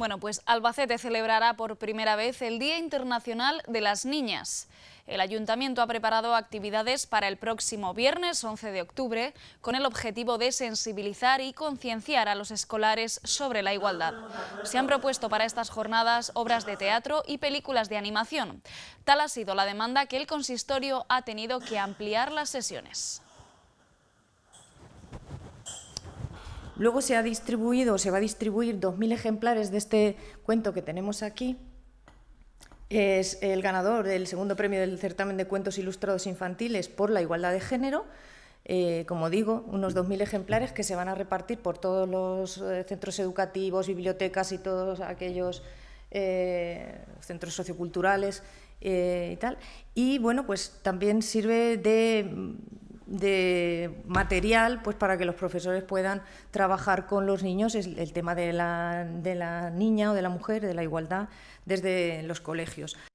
Bueno, pues Albacete celebrará por primera vez el Día Internacional de las Niñas. El ayuntamiento ha preparado actividades para el próximo viernes 11 de octubre con el objetivo de sensibilizar y concienciar a los escolares sobre la igualdad. Se han propuesto para estas jornadas obras de teatro y películas de animación. Tal ha sido la demanda que el consistorio ha tenido que ampliar las sesiones. Luego se ha distribuido, se va a distribuir 2.000 ejemplares de este cuento que tenemos aquí. Es el ganador del segundo premio del certamen de cuentos ilustrados infantiles por la igualdad de género. Eh, como digo, unos 2.000 ejemplares que se van a repartir por todos los eh, centros educativos, bibliotecas y todos aquellos eh, centros socioculturales y tal. Y bueno, pues también sirve de de material pues para que los profesores puedan trabajar con los niños el tema de la, de la niña o de la mujer, de la igualdad, desde los colegios.